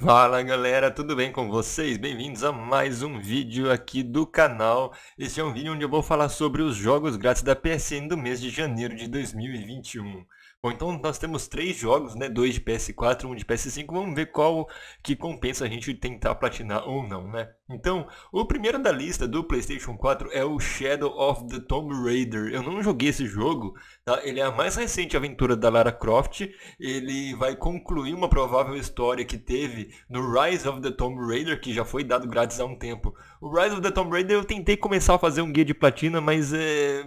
Fala galera, tudo bem com vocês? Bem-vindos a mais um vídeo aqui do canal. Este é um vídeo onde eu vou falar sobre os jogos grátis da PSN do mês de janeiro de 2021. Bom, então nós temos três jogos, né? Dois de PS4, um de PS5. Vamos ver qual que compensa a gente tentar platinar ou não, né? Então, o primeiro da lista do PlayStation 4 é o Shadow of the Tomb Raider. Eu não joguei esse jogo, tá? Ele é a mais recente aventura da Lara Croft. Ele vai concluir uma provável história que teve no Rise of the Tomb Raider, que já foi dado grátis há um tempo. O Rise of the Tomb Raider eu tentei começar a fazer um guia de platina, mas é,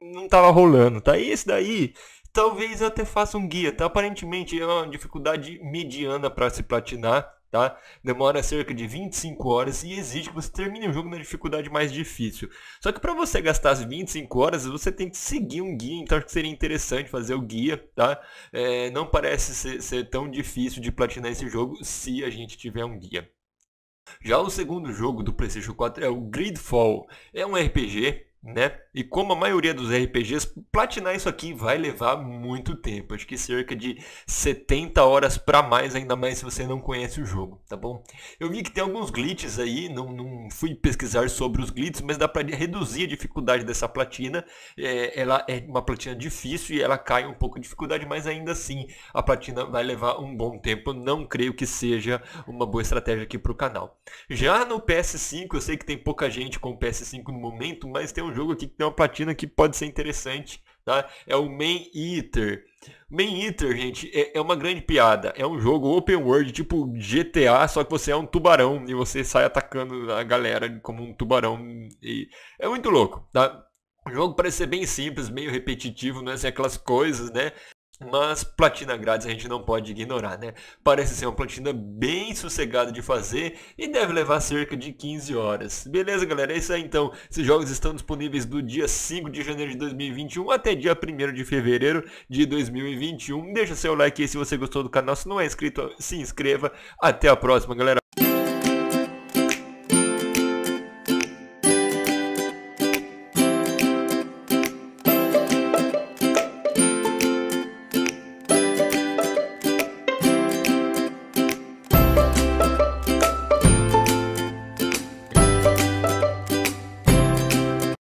não tava rolando, tá? E esse daí, talvez eu até faça um guia, tá? Aparentemente é uma dificuldade mediana para se platinar tá? Demora cerca de 25 horas e exige que você termine o jogo na dificuldade mais difícil. Só que para você gastar as 25 horas, você tem que seguir um guia, então acho que seria interessante fazer o guia, tá? É, não parece ser, ser tão difícil de platinar esse jogo se a gente tiver um guia. Já o segundo jogo do PlayStation 4 é o Gridfall. É um RPG, né? E como a maioria dos RPGs, platinar isso aqui vai levar muito tempo. Acho que cerca de 70 horas para mais, ainda mais se você não conhece o jogo, tá bom? Eu vi que tem alguns glitches aí, não, não fui pesquisar sobre os glitches, mas dá para reduzir a dificuldade dessa platina. É, ela é uma platina difícil e ela cai um pouco de dificuldade, mas ainda assim a platina vai levar um bom tempo. Não creio que seja uma boa estratégia aqui para o canal. Já no PS5, eu sei que tem pouca gente com o PS5 no momento, mas tem um jogo aqui que tem uma platina que pode ser interessante. Tá? É o Main Eater. Main Eater, gente, é, é, uma grande piada. É um jogo open world, tipo GTA, só que você é um tubarão e você sai atacando a galera como um tubarão. E é muito louco, tá? O jogo parece ser bem simples, meio repetitivo, né? Assim, aquelas coisas, né? Mas platina grátis a gente não pode ignorar, né? Parece ser uma platina bem sossegada de fazer e deve levar cerca de 15 horas. Beleza, galera? É isso aí então. Esses jogos estão disponíveis do dia 5 de janeiro de 2021 até dia 1 de fevereiro de 2021. Deixa seu like aí se você gostou do canal. Se não é inscrito, se inscreva. Até a próxima, galera.